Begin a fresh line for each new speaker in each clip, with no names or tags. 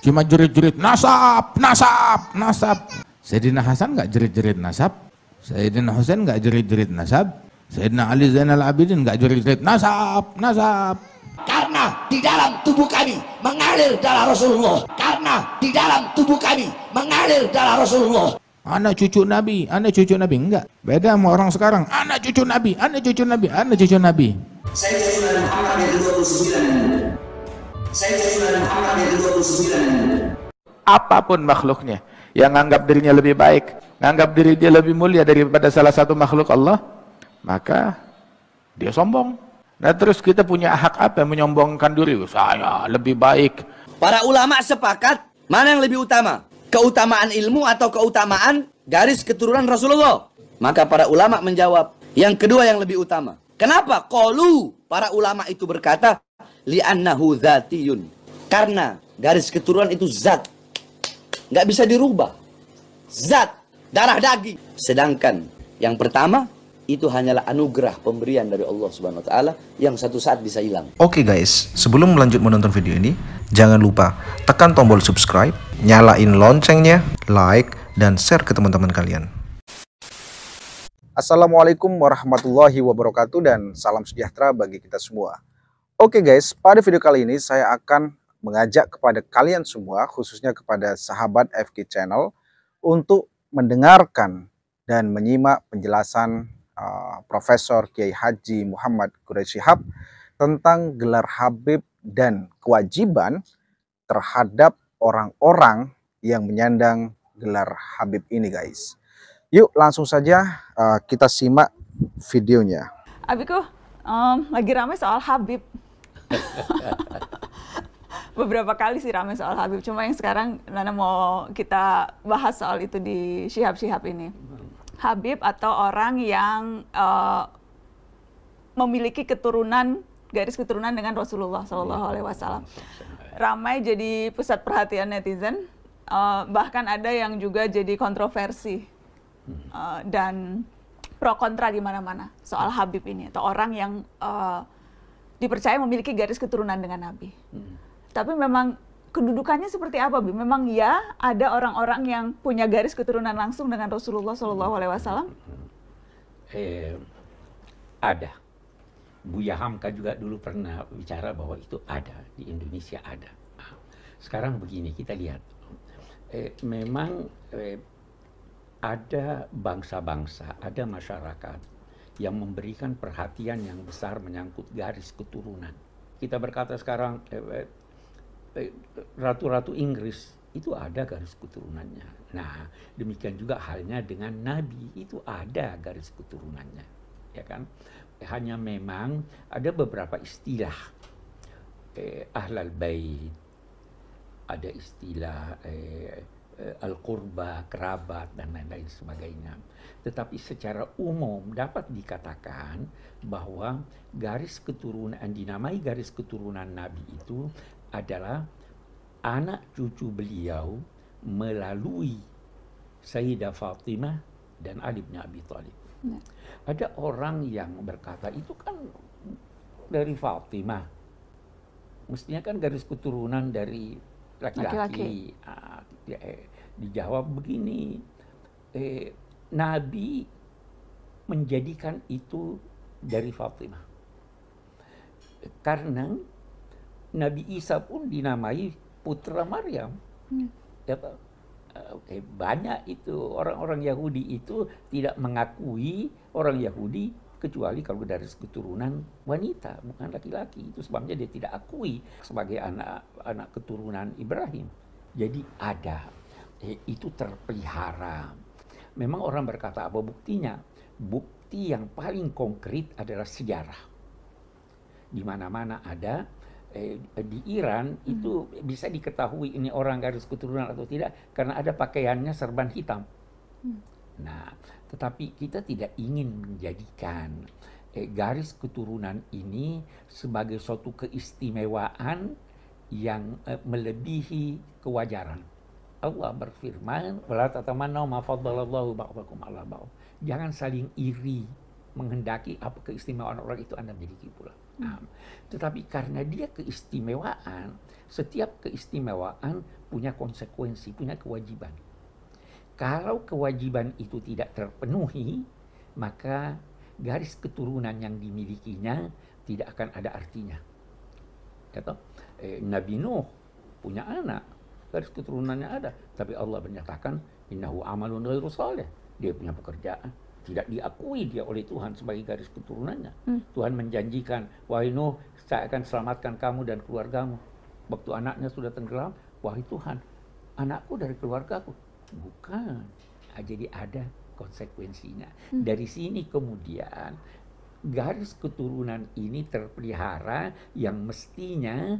Cuma jerit-jerit nasab, nasab, nasab. Sayyidina Hasan nggak jerit-jerit nasab. Sayyidina Husain nggak jerit-jerit nasab. Sayyidina Ali Zainal Abidin nggak jerit-jerit nasab, nasab. Karena di dalam tubuh kami mengalir darah Rasulullah. Karena di dalam tubuh kami mengalir darah Rasulullah. Anak cucu Nabi, anak cucu Nabi enggak. Beda sama orang sekarang. Anak cucu Nabi, anak cucu Nabi, anak cucu Nabi. Saya Muhammad yang 29 saya dari 29. Apapun makhluknya yang anggap dirinya lebih baik, nganggap diri dia lebih mulia daripada salah satu makhluk Allah, maka dia sombong. Nah terus kita punya hak apa menyombongkan diri? Saya lebih baik. Para ulama sepakat mana yang lebih utama? Keutamaan ilmu atau keutamaan garis keturunan Rasulullah? Maka para ulama menjawab, yang kedua yang lebih utama. Kenapa? Kolu, para ulama itu berkata, li'annahu dzatiyun. Karena garis keturunan itu zat. Nggak bisa dirubah. Zat, darah daging. Sedangkan yang pertama itu hanyalah anugerah pemberian dari Allah Subhanahu wa taala yang satu saat bisa hilang. Oke okay guys, sebelum lanjut menonton video ini, jangan lupa tekan tombol subscribe, nyalain loncengnya, like dan share ke teman-teman kalian. Assalamualaikum warahmatullahi wabarakatuh dan salam sejahtera bagi kita semua. Oke okay guys, pada video kali ini saya akan mengajak kepada kalian semua, khususnya kepada sahabat FK Channel, untuk mendengarkan dan menyimak penjelasan uh, Profesor Kiai Haji Muhammad Quraish Shihab tentang gelar Habib dan kewajiban terhadap orang-orang yang menyandang gelar Habib ini guys. Yuk langsung saja uh, kita simak videonya.
Abiku, um, lagi ramai soal Habib beberapa kali sih ramai soal Habib. Cuma yang sekarang Nana mau kita bahas soal itu di Syihab-Syihab ini. Habib atau orang yang uh, memiliki keturunan garis keturunan dengan Rasulullah Shallallahu Alaihi Wasallam ramai jadi pusat perhatian netizen uh, bahkan ada yang juga jadi kontroversi uh, dan pro kontra di mana-mana soal Habib ini atau orang yang uh, dipercaya memiliki garis keturunan dengan Nabi. Hmm. Tapi memang kedudukannya seperti apa, Bi? Memang ya ada orang-orang yang punya garis keturunan langsung dengan Rasulullah Shallallahu Alaihi Wasallam. Eh, ada. Buya Hamka juga dulu pernah bicara bahwa itu ada di Indonesia ada. Nah, sekarang begini kita lihat, eh, memang eh, ada bangsa-bangsa, ada masyarakat yang memberikan perhatian yang besar menyangkut garis keturunan. Kita berkata sekarang eh, eh, eh, ratu-ratu Inggris itu ada garis keturunannya. Nah, demikian juga halnya dengan nabi itu ada garis keturunannya, ya kan? Hanya memang ada beberapa istilah eh, ahlal bait, ada istilah eh, Eh, al-qurba, kerabat, dan lain-lain sebagainya. Tetapi secara umum dapat dikatakan bahwa garis keturunan, dinamai garis keturunan Nabi itu adalah anak cucu beliau melalui Sayyidah Fatimah dan Ali bin Abi Thalib. Ya. Ada orang yang berkata itu kan dari Fatimah. Mestinya kan garis keturunan dari laki-laki. Ah, eh, dijawab begini, eh, Nabi menjadikan itu dari Fatimah. Karena Nabi Isa pun dinamai putra Maryam. Hmm. Ya, eh, eh, banyak itu orang-orang Yahudi itu tidak mengakui orang Yahudi kecuali kalau dari keturunan wanita, bukan laki-laki. Itu sebabnya dia tidak akui sebagai anak anak keturunan Ibrahim. Jadi ada eh, itu terpelihara. Memang orang berkata apa buktinya? Bukti yang paling konkret adalah sejarah. Di mana-mana ada eh, di Iran hmm. itu bisa diketahui ini orang garis keturunan atau tidak karena ada pakaiannya serban hitam. Hmm Nah, tetapi kita tidak ingin menjadikan eh, garis keturunan ini sebagai suatu keistimewaan yang eh, melebihi kewajaran. Allah berfirman, Jangan saling iri menghendaki apa keistimewaan orang itu Anda miliki pula. Hmm. Nah, tetapi karena dia keistimewaan, setiap keistimewaan punya konsekuensi, punya kewajiban. Kalau kewajiban itu tidak terpenuhi, maka garis keturunan yang dimilikinya tidak akan ada artinya. Kata Eh, Nabi Nuh punya anak, garis keturunannya ada, tapi Allah menyatakan innahu amalun ghairu salih. Dia punya pekerjaan tidak diakui dia oleh Tuhan sebagai garis keturunannya. Hmm. Tuhan menjanjikan, wahai Nuh, saya akan selamatkan kamu dan keluargamu. Waktu anaknya sudah tenggelam, wahai Tuhan, anakku dari keluargaku Bukan. Ah, jadi ada konsekuensinya. Hmm. Dari sini kemudian garis keturunan ini terpelihara yang mestinya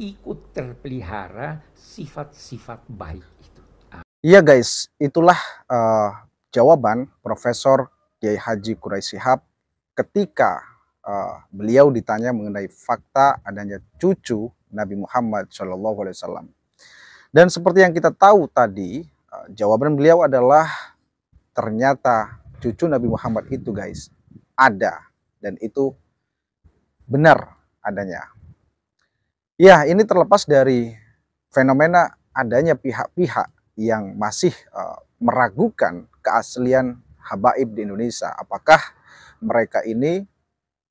ikut terpelihara sifat-sifat baik itu.
Ah. Iya guys, itulah uh, jawaban Profesor Kiai Haji Kuraisihab ketika uh, beliau ditanya mengenai fakta adanya cucu Nabi Muhammad Shallallahu Alaihi Wasallam Dan seperti yang kita tahu tadi, Jawaban beliau adalah ternyata cucu Nabi Muhammad itu guys ada dan itu benar adanya. Ya, ini terlepas dari fenomena adanya pihak-pihak yang masih uh, meragukan keaslian habaib di Indonesia. Apakah mereka ini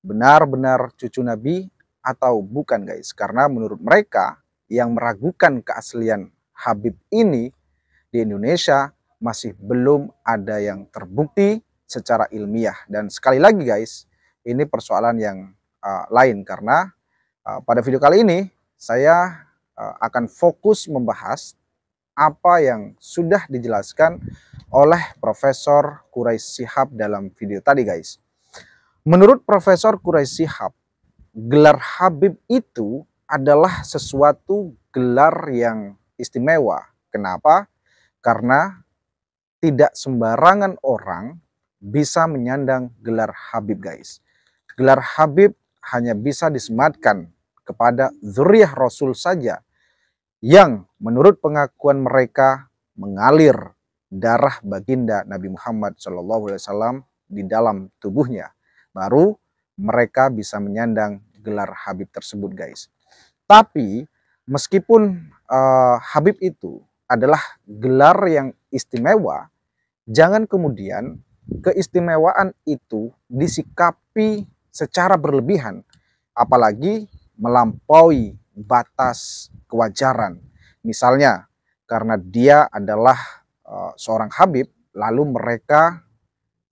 benar-benar cucu Nabi atau bukan guys? Karena menurut mereka yang meragukan keaslian Habib ini di Indonesia masih belum ada yang terbukti secara ilmiah. Dan sekali lagi guys, ini persoalan yang uh, lain karena uh, pada video kali ini saya uh, akan fokus membahas apa yang sudah dijelaskan oleh Profesor Quraish Sihab dalam video tadi guys. Menurut Profesor Quraish Sihab, gelar Habib itu adalah sesuatu gelar yang istimewa. Kenapa? Karena tidak sembarangan orang bisa menyandang gelar Habib guys. Gelar Habib hanya bisa disematkan kepada zuriyah Rasul saja yang menurut pengakuan mereka mengalir darah baginda Nabi Muhammad SAW di dalam tubuhnya. Baru mereka bisa menyandang gelar Habib tersebut guys. Tapi meskipun uh, Habib itu adalah gelar yang istimewa, jangan kemudian keistimewaan itu disikapi secara berlebihan, apalagi melampaui batas kewajaran. Misalnya, karena dia adalah eh, seorang Habib, lalu mereka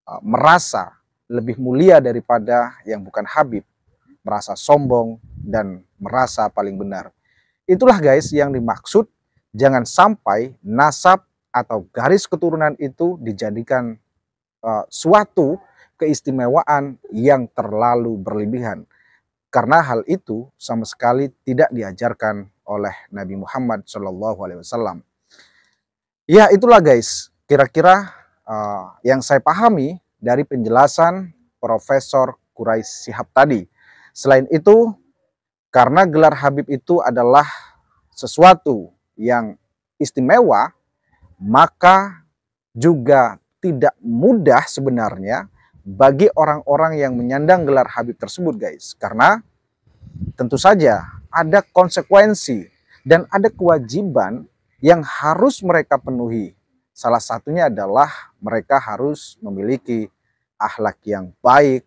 eh, merasa lebih mulia daripada yang bukan Habib, merasa sombong dan merasa paling benar. Itulah, guys, yang dimaksud jangan sampai nasab atau garis keturunan itu dijadikan uh, suatu keistimewaan yang terlalu berlebihan. Karena hal itu sama sekali tidak diajarkan oleh Nabi Muhammad SAW. Ya itulah guys, kira-kira uh, yang saya pahami dari penjelasan Profesor Quraish Sihab tadi. Selain itu, karena gelar Habib itu adalah sesuatu yang istimewa, maka juga tidak mudah sebenarnya bagi orang-orang yang menyandang gelar Habib tersebut, guys, karena tentu saja ada konsekuensi dan ada kewajiban yang harus mereka penuhi. Salah satunya adalah mereka harus memiliki akhlak yang baik,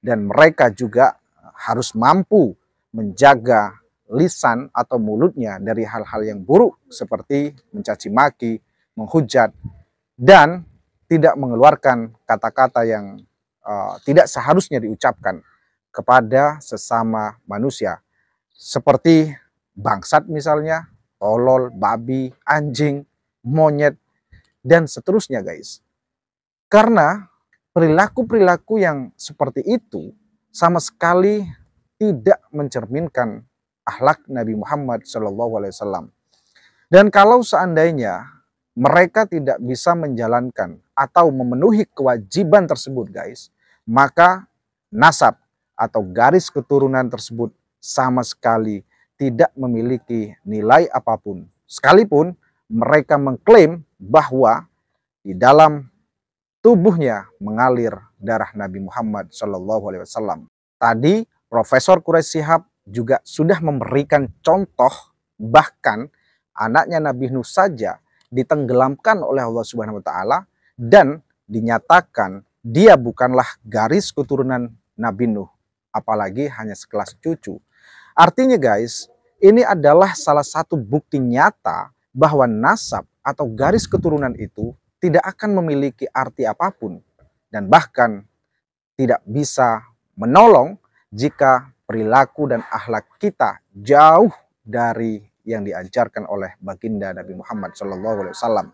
dan mereka juga harus mampu menjaga lisan atau mulutnya dari hal-hal yang buruk seperti mencaci maki, menghujat, dan tidak mengeluarkan kata-kata yang uh, tidak seharusnya diucapkan kepada sesama manusia. Seperti bangsat misalnya, tolol, babi, anjing, monyet, dan seterusnya guys. Karena perilaku-perilaku yang seperti itu sama sekali tidak mencerminkan akhlak Nabi Muhammad SAW. Dan kalau seandainya mereka tidak bisa menjalankan atau memenuhi kewajiban tersebut guys, maka nasab atau garis keturunan tersebut sama sekali tidak memiliki nilai apapun. Sekalipun mereka mengklaim bahwa di dalam tubuhnya mengalir darah Nabi Muhammad SAW. Tadi Profesor Quraish Sihab juga sudah memberikan contoh bahkan anaknya Nabi Nuh saja ditenggelamkan oleh Allah Subhanahu wa taala dan dinyatakan dia bukanlah garis keturunan Nabi Nuh apalagi hanya sekelas cucu. Artinya guys, ini adalah salah satu bukti nyata bahwa nasab atau garis keturunan itu tidak akan memiliki arti apapun dan bahkan tidak bisa menolong jika perilaku dan akhlak kita jauh dari yang diajarkan oleh baginda Nabi Muhammad SAW.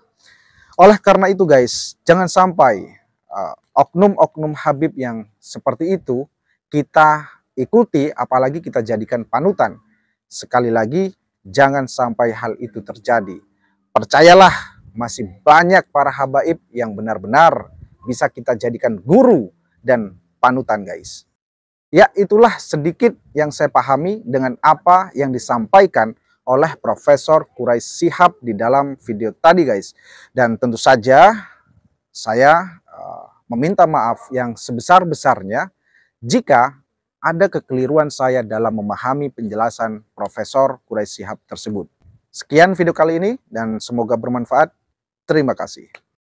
Oleh karena itu guys, jangan sampai uh, oknum-oknum uh, Habib yang seperti itu kita ikuti apalagi kita jadikan panutan. Sekali lagi, jangan sampai hal itu terjadi. Percayalah, masih banyak para habaib yang benar-benar bisa kita jadikan guru dan panutan guys. Ya itulah sedikit yang saya pahami dengan apa yang disampaikan oleh Profesor Kurais Sihab di dalam video tadi guys. Dan tentu saja saya uh, meminta maaf yang sebesar-besarnya jika ada kekeliruan saya dalam memahami penjelasan Profesor Kurais Sihab tersebut. Sekian video kali ini dan semoga bermanfaat. Terima kasih.